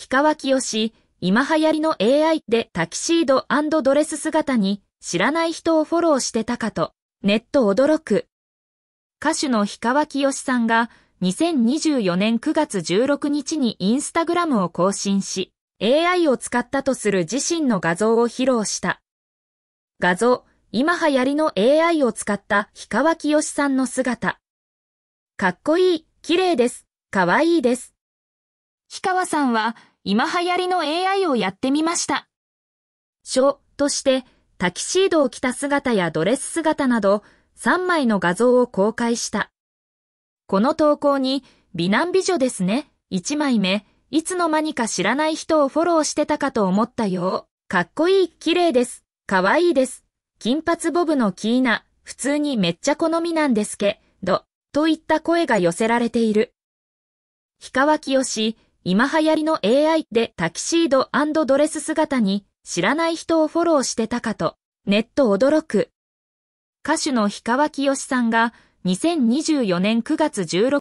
氷川清し、今流行りの AI でタキシードドレス姿に知らない人をフォローしてたかと、ネット驚く。歌手の氷川清さんが2024年9月16日にインスタグラムを更新し、AI を使ったとする自身の画像を披露した。画像、今流行りの AI を使った氷川清さんの姿。かっこいい、綺麗です、かわいいです。氷川さんは今流行りの AI をやってみました。書としてタキシードを着た姿やドレス姿など3枚の画像を公開した。この投稿に美男美女ですね。1枚目、いつの間にか知らない人をフォローしてたかと思ったよ。かっこいい、綺麗です。かわいいです。金髪ボブのキーナ、普通にめっちゃ好みなんですけど、といった声が寄せられている。氷川きよし、今流行りの AI でタキシードドレス姿に知らない人をフォローしてたかと、ネット驚く。歌手の氷川きよしさんが2024年9月16